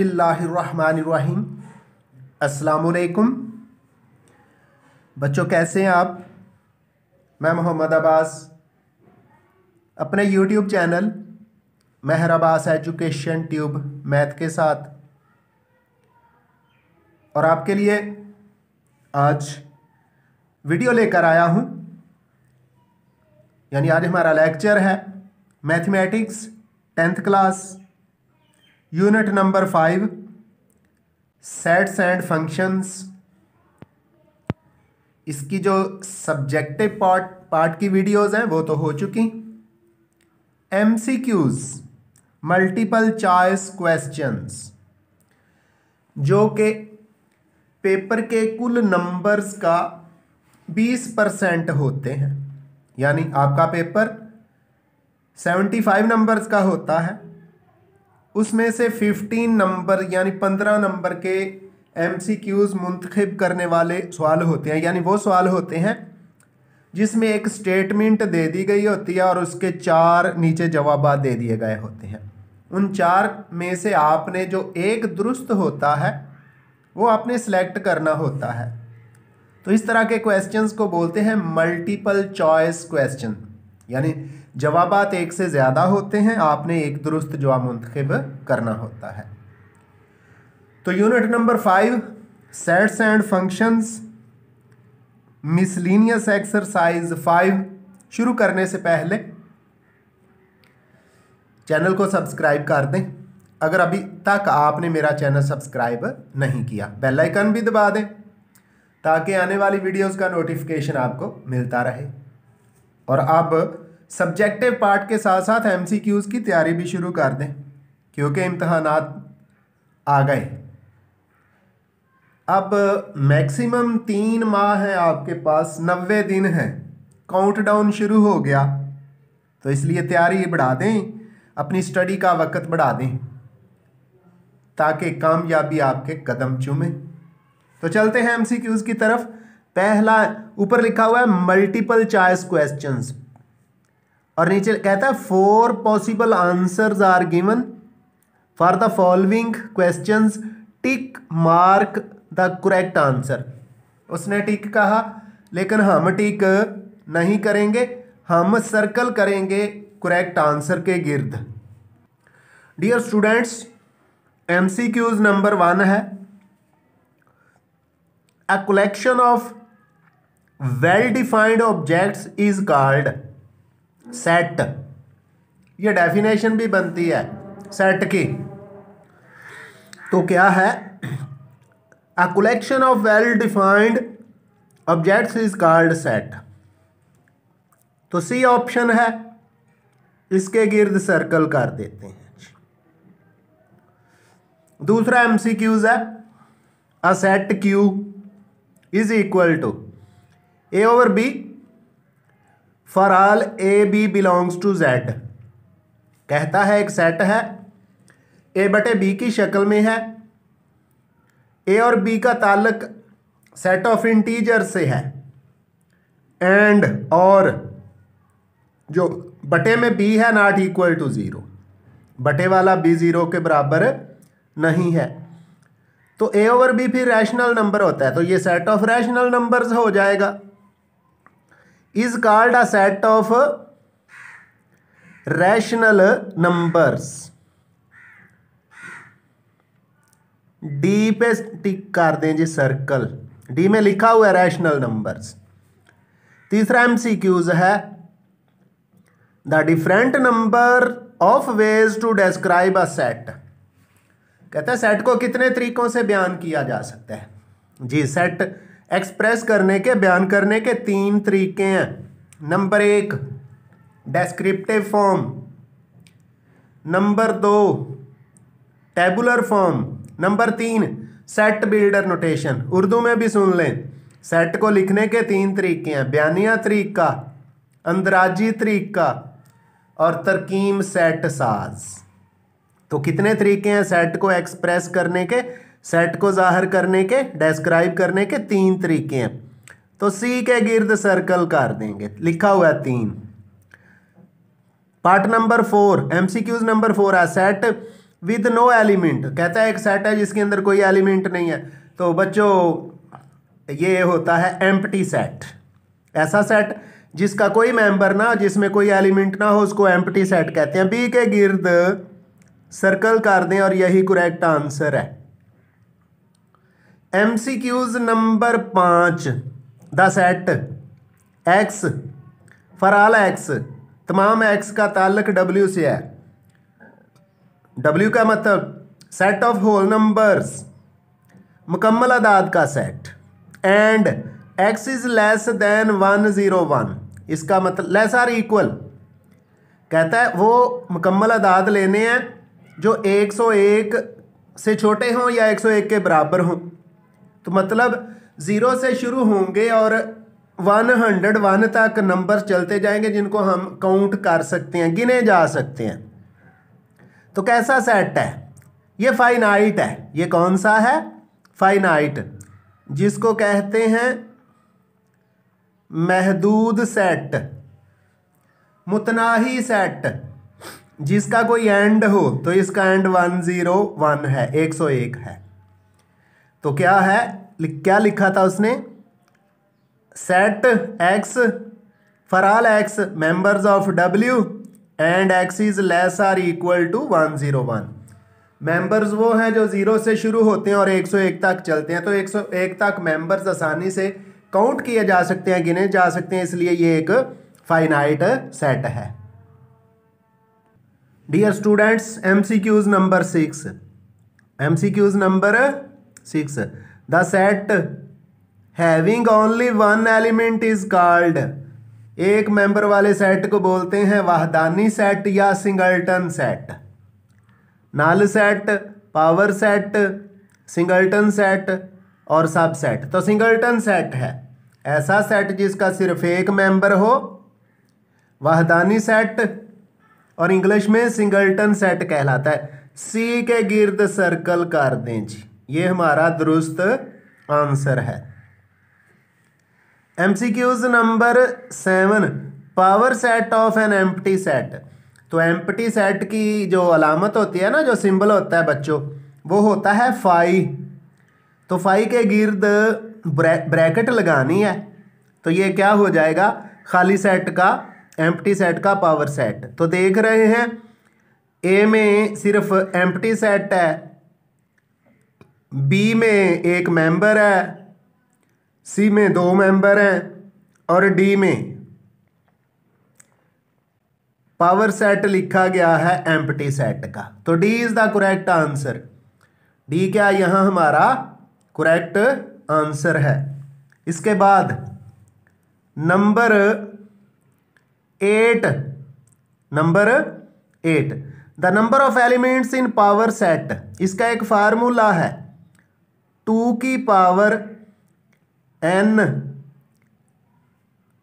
बिस्मिल्लाहिर्रहमानिर्रहीम अस्सलाम वालेकुम बच्चों कैसे हैं आप मैं मोहम्मद अब्बास अपने YouTube channel Mehar Abbas education tube math के साथ और आपके लिए आज वीडियो लेकर आया हूं यानी आज हमारा लेक्चर है mathematics tenth class unit number five sets and functions इसकी जो सब्जेक्टिव पार्ट पार्ट की वीडियोस हैं वो तो हो चुकी M C Qs multiple choice questions जो कि पेपर के कुल नंबर्स का बीस परसेंट होते हैं यानी आपका पेपर सेवेंटी फाइव नंबर्स का होता है उसमें से फिफ्टीन नंबर यानी पंद्रह नंबर के एम सी क्यूज़ मुंतखब करने वाले सवाल होते हैं यानी वो सवाल होते हैं जिसमें एक स्टेटमेंट दे दी गई होती है और उसके चार नीचे जवाब दे दिए गए होते हैं उन चार में से आपने जो एक दुरुस्त होता है वो आपने सेलेक्ट करना होता है तो इस तरह के क्वेश्चंस को बोलते हैं मल्टीपल चॉइस क्वेश्चन यानी जवाब एक से ज़्यादा होते हैं आपने एक दुरुस्त जवाब मंतखब करना होता है तो unit number five sets and functions miscellaneous exercise five शुरू करने से पहले चैनल को सब्सक्राइब कर दें अगर अभी तक आपने मेरा चैनल सब्सक्राइब नहीं किया बेल आइकन भी दबा दें ताकि आने वाली वीडियोस का नोटिफिकेशन आपको मिलता रहे और अब सब्जेक्टिव पार्ट के साथ साथ एम की तैयारी भी शुरू कर दें क्योंकि इम्तहान आ गए अब मैक्सिमम तीन माह हैं आपके पास नब्बे दिन है काउंटडाउन शुरू हो गया तो इसलिए तैयारी बढ़ा दें अपनी स्टडी का वक्त बढ़ा दें ताकि कामयाबी आपके कदम चूमे तो चलते हैं एमसीक्यूज़ की तरफ पहला ऊपर लिखा हुआ है मल्टीपल चॉइस क्वेश्चंस और नीचे कहता है four possible answers are given for the following questions tick mark the correct answer उसने टिक कहा लेकिन हम टिक नहीं करेंगे हम सर्कल करेंगे करेक्ट आंसर के गिर्द dear students M C Qs number one is a collection of well defined objects is called set ये डेफिनेशन भी बनती है सेट की तो क्या है a collection of well defined objects is called set तो सी ऑप्शन है इसके गिर्द सर्कल कर देते हैं दूसरा एम सी क्यूज है a set Q is equal to A over B for all A B belongs to Z कहता है एक सेट है ए बटे बी की शक्ल में है ए और बी का ताल्लक सेट ऑफ इंटीजर से है एंड और जो बटे में बी है नॉट इक्वल टू ज़ीरो बटे वाला बी ज़ीरो के बराबर नहीं है तो ए ओवर बी फिर रैशनल नंबर होता है तो ये सेट ऑफ रैशनल नंबर्स हो जाएगा is called a set of rational numbers D पे टिक कर दें जी सर्कल डी में लिखा हुआ है रैशनल नंबर्स तीसरा एम सी क्यूज है the different number of ways to describe a set कहते हैं सेट को कितने तरीकों से बयान किया जा सकता है जी सेट एक्सप्रेस करने के बयान करने के तीन तरीके हैं नंबर एक डेस्क्रिप्टिव फॉर्म नंबर दो टेबुलर फॉर्म नंबर तीन सेट बिल्डर नोटेशन उर्दू में भी सुन लें सेट को लिखने के तीन तरीके हैं बयानिया तरीका अंदराजी तरीका और तरकीम सेट साज तो कितने तरीके हैं सेट को एक्सप्रेस करने के सेट को जाहिर करने के डेस्क्राइब करने के तीन तरीके हैं तो सी के गिर्द सर्कल कर देंगे लिखा हुआ है तीन part number four MCQs number four है सेट विद नो एलिमेंट कहता है एक सेट है जिसके अंदर कोई एलिमेंट नहीं है तो बच्चों ये होता है एम्प्टी सेट ऐसा सेट जिसका कोई मेंबर ना जिसमें कोई एलिमेंट ना हो उसको एम्प्टी सेट कहते हैं बी के गिर्द सर्कल कर दें और यही करेक्ट आंसर है एम सी क्यूज नंबर पाँच the set X all X तमाम एक्स का ताल्लक डब्ल्यू से है डब्ल्यू का मतलब सेट ऑफ होल नंबर्स मुकम्मल अदाद का set and X is less than one zero one इसका मतलब लेस आर इक्वल कहता है वो मुकम्मल अदाद लेने हैं जो एक सौ एक से छोटे हों या एक सौ एक के बराबर हों तो मतलब ज़ीरो से शुरू होंगे और वन हंड्रेड वन तक नंबर चलते जाएंगे जिनको हम काउंट कर सकते हैं गिने जा सकते हैं तो कैसा सेट है ये फाइनाइट है ये कौन सा है फाइनाइट जिसको कहते हैं महदूद सेट मुतनाही सेट जिसका कोई एंड हो तो इसका एंड वन ज़ीरो वन है एक सौ एक है तो क्या है क्या लिखा था उसने set X for all X members of W and X is less or equal to one zero one members वो हैं जो ज़ीरो से शुरू होते हैं और एक सौ एक तक चलते हैं तो एक सौ एक तक मेंबर्स आसानी से काउंट किए जा सकते हैं गिने जा सकते हैं इसलिए ये एक फाइनाइट सेट है dear students M C Qs number six M C Qs number six the set having only one element is called एक मेंबर वाले सेट को बोलते हैं वाहदानी सेट या singleton set null set power set singleton set और सब set तो सिंगल्टन सेट है ऐसा सेट जिसका सिर्फ एक मेंबर हो वाहदानी सेट और इंग्लिश में सिंगल्टन सेट कहलाता है सी के गिर्द सर्कल कर दें जी ये हमारा दुरुस्त आंसर है M C Qs number seven power set of an empty set तो एम्प्टी सेट की जो अलामत होती है ना जो सिंबल होता है बच्चों वो होता है फाई तो फाई के गिर्द ब्रैकेट लगानी है तो ये क्या हो जाएगा खाली सेट का एम्प्टी सेट का पावर सेट तो देख रहे हैं ए में सिर्फ एम्प्टी सेट है बी में एक मेंबर है सी में दो मेंबर हैं और डी में पावर सेट लिखा गया है एम्पटी सेट का तो D is the correct answer D क्या यहां हमारा करेक्ट आंसर है इसके बाद number eight number eight the number of elements in power set इसका एक फार्मूला है टू की पावर एन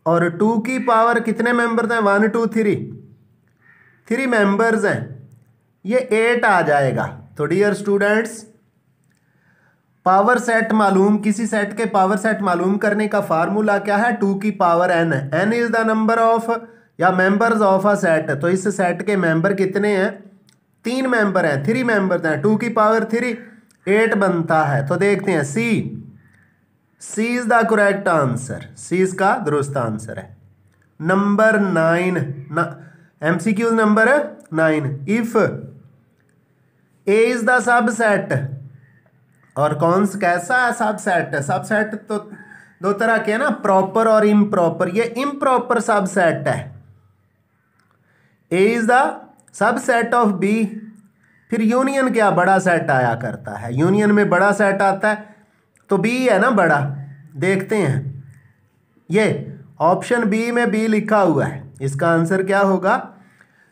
और टू की पावर कितने मेंबर्स हैं one two three three members हैं ये एट आ जाएगा तो डियर स्टूडेंट्स पावर सेट मालूम किसी सेट के पावर सेट मालूम करने का फार्मूला क्या है टू की power n n is the number of या मेंबर्स ऑफ अ सेट तो इस सेट के मेंबर कितने हैं तीन मेंबर हैं थ्री मेंबर्स हैं टू की पावर थ्री एट बनता है तो देखते हैं C C is the correct answer C का दुरुस्त आंसर है number nine M C Qs number nine if A is the subset और कौन कैसा है सबसेट सबसेट तो दो तरह के है ना प्रॉपर और इम्प्रॉपर ये इम्प्रॉपर सबसेट है A is the subset of B फिर यूनियन क्या बड़ा सेट आया करता है यूनियन में बड़ा सेट आता है तो बी है ना बड़ा देखते हैं ये ऑप्शन बी में बी लिखा हुआ है इसका आंसर क्या होगा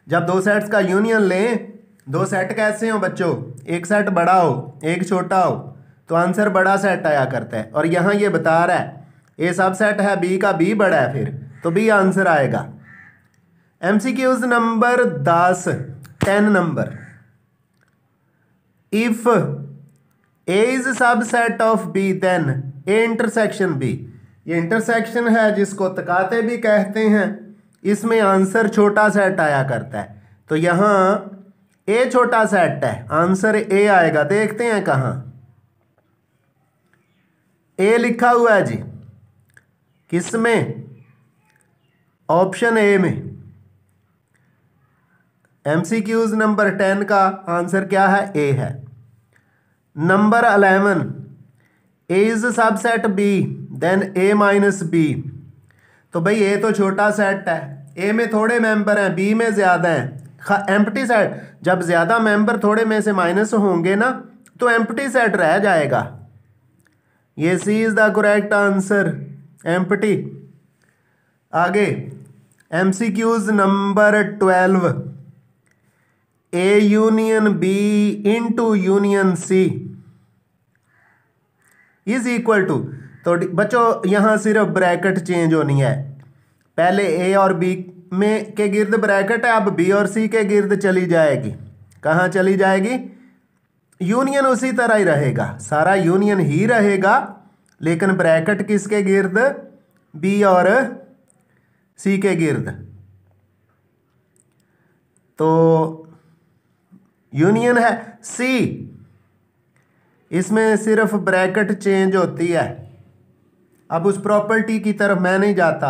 जब दो सेट्स का यूनियन लें दो सेट कैसे हो बच्चों एक सेट बड़ा हो एक छोटा हो तो आंसर बड़ा सेट आया करता है और यहाँ ये बता रहा है ए सब सेट है बी का बी बड़ा है फिर तो बी आंसर आएगा एम सी क्यूज़ नंबर दस ten number if a is subset of b then a intersection b ये इंटरसेक्शन है जिसको तकाते भी कहते हैं इसमें आंसर छोटा सेट आया करता है तो यहाँ ए छोटा सेट है आंसर ए आएगा देखते हैं कहाँ ए लिखा हुआ है जी किसमें ऑप्शन ए में M C Qs number ten का आंसर क्या है ए है number eleven A is subset B then A minus B तो भाई ए तो छोटा सेट है ए में थोड़े मेंबर हैं बी में ज़्यादा हैं एम्प्टी सेट जब ज़्यादा मेंबर थोड़े में से माइनस होंगे ना तो एम्प्टी सेट रह जाएगा ये C is the correct answer empty आगे M C Qs number twelve A union B to union C is equal to तो बच्चों यहाँ सिर्फ ब्रैकेट चेंज होनी है पहले ए और बी में के गिर्द ब्रैकेट है अब बी और सी के गिर्द चली जाएगी कहाँ चली जाएगी यूनियन उसी तरह ही रहेगा सारा यूनियन ही रहेगा लेकिन ब्रैकेट किसके गिर्द बी और सी के गिर्द तो यूनियन है सी इसमें सिर्फ ब्रैकेट चेंज होती है अब उस प्रॉपर्टी की तरफ मैं नहीं जाता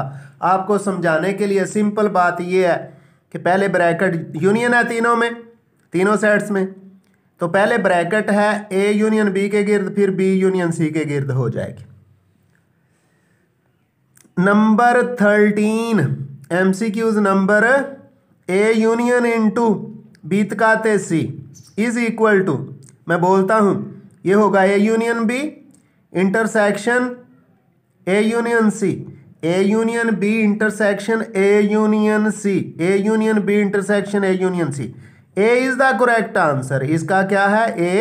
आपको समझाने के लिए सिंपल बात यह है कि पहले ब्रैकेट यूनियन है तीनों में तीनों सेट्स में तो पहले ब्रैकेट है ए यूनियन बी के गिर्द फिर बी यूनियन सी के गिर्द हो जाएगी number thirteen M C Qs number A union to बीतकाते सी इज इक्वल टू मैं बोलता हूँ ये होगा A union B intersection A union C A union B intersection A union C A union B intersection A union C A is the correct answer इसका क्या है ए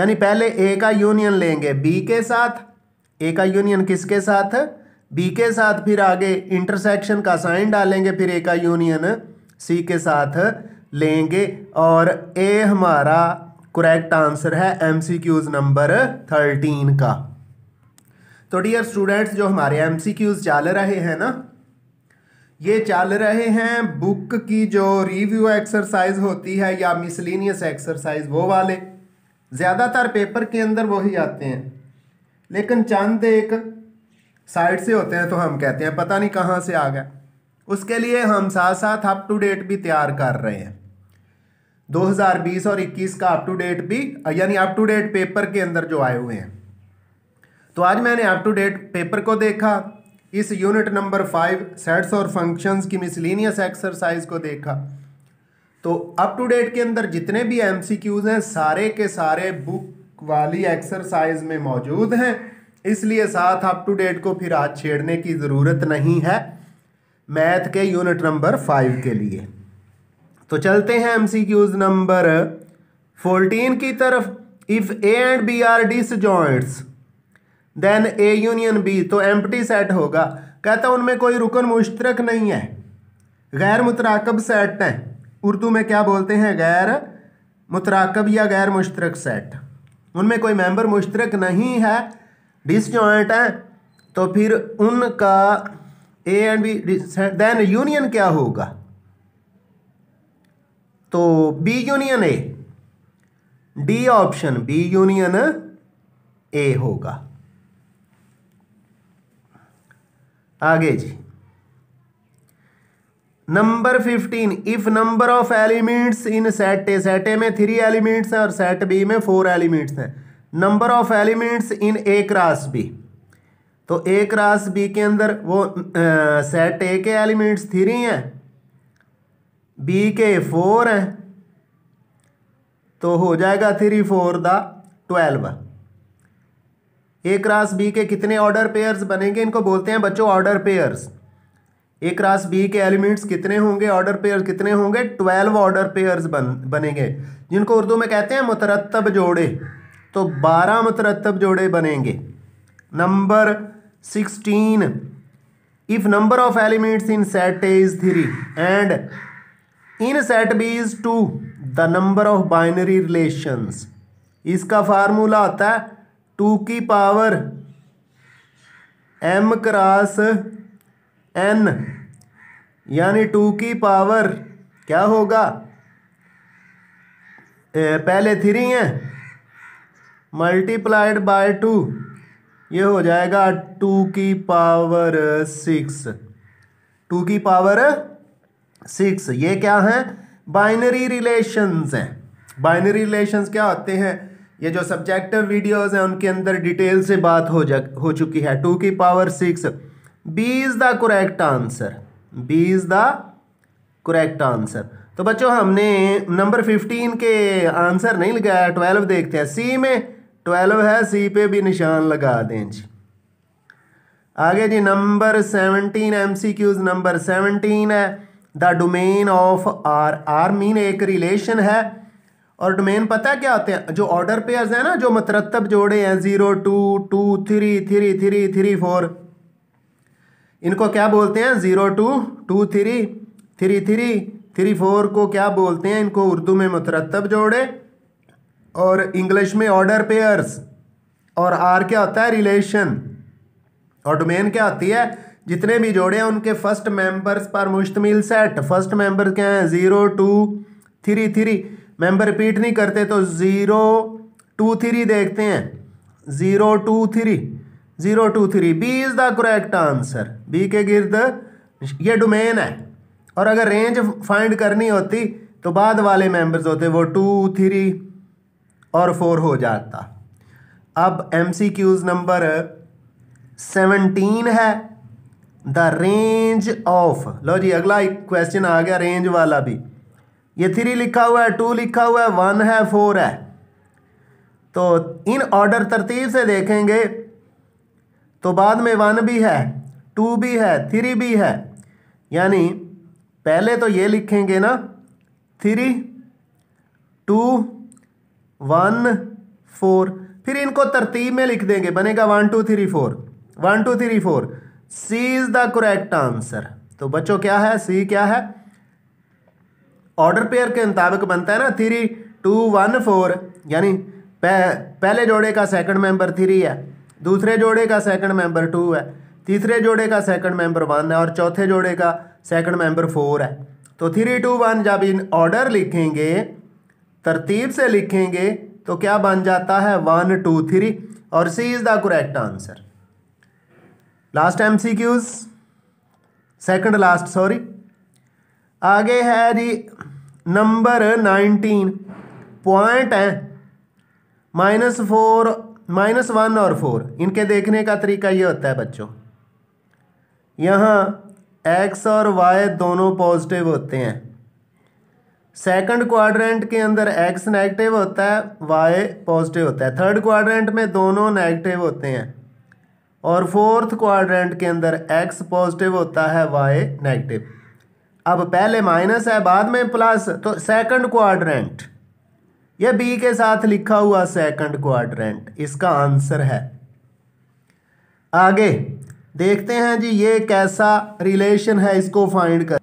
यानी पहले ए का यूनियन लेंगे बी के साथ ए का यूनियन किसके साथ बी के साथ फिर आगे इंटरसेक्शन का साइन डालेंगे फिर ए का यूनियन सी के साथ लेंगे और ए हमारा करेक्ट आंसर है एमसीक्यूज नंबर थर्टीन का तो डियर स्टूडेंट्स जो हमारे एमसीक्यूज चल रहे हैं ना ये चल रहे हैं बुक की जो रिव्यू एक्सरसाइज होती है या मिसलिनियस एक्सरसाइज वो वाले ज़्यादातर पेपर के अंदर वही आते हैं लेकिन चंद एक साइड से होते हैं तो हम कहते हैं पता नहीं कहाँ से आ गया उसके लिए हम साथ साथ अप टू डेट भी तैयार कर रहे हैं 2020 और 21 का अप टू डेट भी यानी अप टू डेट पेपर के अंदर जो आए हुए हैं तो आज मैंने अप टू डेट पेपर को देखा इस यूनिट नंबर फाइव सेट्स और फंक्शंस की मिसलिनियस एक्सरसाइज को देखा तो अप टू डेट के अंदर जितने भी एम हैं सारे के सारे बुक वाली एक्सरसाइज में मौजूद हैं इसलिए साथ अप टू डेट को फिर आज छेड़ने की ज़रूरत नहीं है मैथ के यूनिट नंबर फाइव के लिए तो चलते हैं एमसीक्यूज नंबर फोर्टीन की तरफ if A and B are disjoints then A union B तो एम्प्टी सेट होगा कहता उनमें कोई रुकन मुश्तरक नहीं है गैर मुतराकब सेट है उर्दू में क्या बोलते हैं गैर मुतराकब या गैर मुश्तरक सेट उनमें कोई मेंबर मुश्तरक नहीं है डिसजॉइंट है तो फिर उनका A and B then union क्या होगा तो B union A D option B union A होगा आगे जी number fifteen if number of elements in set A set A में थ्री एलिमेंट्स हैं और सेट बी में फोर एलिमेंट्स हैं number of elements in A cross B तो A cross B के अंदर वो सेट ए के एलिमेंट्स थ्री हैं बी के फोर हैं तो हो जाएगा three four the twelve A cross B के कितने ऑर्डर पेयर्स बनेंगे इनको बोलते हैं बच्चों order pairs A cross B के एलिमेंट्स कितने होंगे ऑर्डर पेयर्स कितने होंगे ट्वेल्व ऑर्डर पेयर्स बन बनेंगे जिनको उर्दू में कहते हैं मुतरतब जोड़े तो बारह मुतरतब जोड़े बनेंगे number sixteen if number of elements in set is three and in set B is two the number of binary relations इसका फार्मूला आता है टू की पावर एम क्रॉस एन यानी टू की पावर क्या होगा ए, पहले थ्री है मल्टीप्लाइड बाय टू ये हो जाएगा टू की पावर सिक्स टू की पावर सिक्स ये क्या है बाइनरी रिलेशंस हैं बाइनरी रिलेशंस क्या होते हैं ये जो सब्जेक्टिव वीडियोस हैं उनके अंदर डिटेल से बात हो जा हो चुकी है टू की power six B is the correct answer B is the correct answer तो बच्चों हमने नंबर फिफ्टीन के आंसर नहीं लगाया ट्वेल्व देखते हैं सी में ट्वेल्व है सी पे भी निशान लगा दें जी आगे जी number seventeen M C Qs number seventeen है the domain of R R mean एक रिलेशन है और डोमेन पता है क्या होते हैं जो ऑर्डर पेयर्स हैं ना जो मतरतब जोड़े हैं zero two two three three three three four इनको क्या बोलते हैं zero two two three three three three four को क्या बोलते हैं इनको उर्दू में मतरतब जोड़े और इंग्लिश में ऑर्डर पेयर्स और आर क्या होता है रिलेशन और डोमेन क्या होती है जितने भी जोड़े हैं उनके फर्स्ट मेंबर्स पर मुश्तमिल सेट फर्स्ट मेंबर क्या हैं zero two three three member repeat नहीं करते तो ज़ीरो टू थ्री देखते हैं zero two three zero two three B is the correct answer B के गिरद ये डोमेन है और अगर रेंज फाइंड करनी होती तो बाद वाले मेंबर्स होते वो टू थ्री और फोर हो जाता अब M C Qs number seventeen है द रेंज ऑफ लो जी अगला क्वेश्चन आ गया रेंज वाला भी ये थ्री लिखा हुआ है टू लिखा हुआ है वन है फोर है तो इन ऑर्डर तरतीब से देखेंगे तो बाद में वन भी है टू भी है थ्री भी है यानी पहले तो ये लिखेंगे ना थ्री टू वन फोर फिर इनको तरतीब में लिख देंगे बनेगा one two three four one two three four C is the correct answer तो बच्चों क्या है सी क्या है ऑर्डर पेयर के मुताबिक बनता है ना थ्री टू वन फोर यानी पह, पहले जोड़े का सेकंड मेंबर थ्री है दूसरे जोड़े का सेकंड मेंबर टू है तीसरे जोड़े का सेकंड मेंबर वन है और चौथे जोड़े का सेकंड मेंबर फोर है तो थ्री टू वन जब इन ऑर्डर लिखेंगे तरतीब से लिखेंगे तो क्या बन जाता है वन टू थ्री और C is the correct answer last M C Qs second last sorry आगे है जी नंबर नाइनटीन पॉइंट है माइनस फोर माइनस वन और फोर इनके देखने का तरीका ये होता है बच्चों यहाँ एक्स और वाई दोनों पॉजिटिव होते हैं सेकंड क्वाड्रेंट के अंदर एक्स नेगेटिव होता है वाई पॉजिटिव होता है थर्ड क्वाड्रेंट में दोनों नेगेटिव होते हैं और फोर्थ क्वाड्रेंट के अंदर एक्स पॉजिटिव होता है वाई नेगेटिव अब पहले माइनस है बाद में प्लस तो सेकंड क्वाड्रेंट ये बी के साथ लिखा हुआ सेकंड क्वाड्रेंट इसका आंसर है आगे देखते हैं जी ये कैसा रिलेशन है इसको फाइंड कर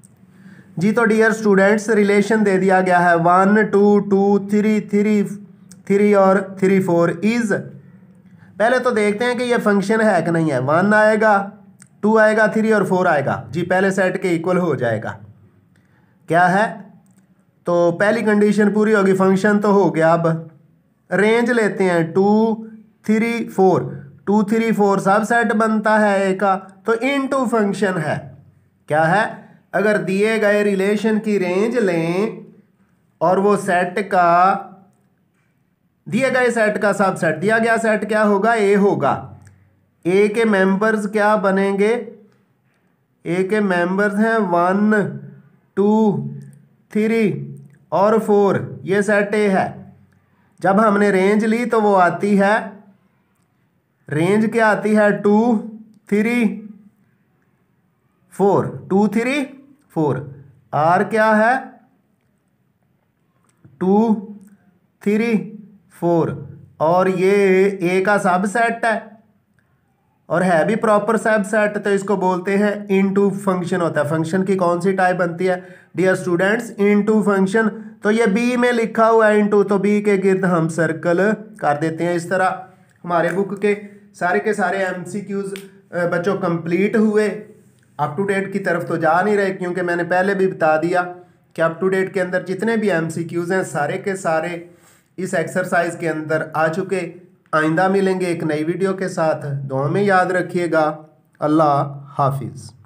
जी तो डियर स्टूडेंट्स रिलेशन दे दिया गया है one two two three three three और थ्री फोर इज़ पहले तो देखते हैं कि ये फंक्शन है कि नहीं है वन आएगा टू आएगा थ्री और फोर आएगा जी पहले सेट के इक्वल हो जाएगा क्या है तो पहली कंडीशन पूरी होगी फंक्शन तो हो गया अब रेंज लेते हैं two three four two three four subset बनता है ए का तो इन टू फंक्शन है क्या है अगर दिए गए रिलेशन की रेंज लें और वो सेट का दिए गए सेट का सब सेट दिया गया सेट क्या होगा ए होगा ए के मेंबर्स क्या बनेंगे ए के मेंबर्स हैं वन टू थ्री और फोर ये सेट ए है जब हमने रेंज ली तो वो आती है रेंज क्या आती है two three four two three four R क्या है टू थ्री फोर और ये ए का सब सेट है और है भी प्रॉपर सब सेट तो इसको बोलते हैं इन टू फंक्शन होता है फंक्शन की कौन सी टाइप बनती है dear students into function तो ये बी में लिखा हुआ है इन टू तो बी के गिर्द हम सर्कल कर देते हैं इस तरह हमारे बुक के सारे के सारे एम सी क्यूज़ बच्चों कंप्लीट हुए अप टू डेट की तरफ तो जा नहीं रहे क्योंकि मैंने पहले भी बता दिया कि अप टू डेट के अंदर जितने भी एम सी क्यूज़ हैं सारे के सारे इस एक्सरसाइज के अंदर आ चुके आइंदा मिलेंगे एक नई वीडियो के साथ दोनों में याद रखिएगा अल्लाह हाफिज़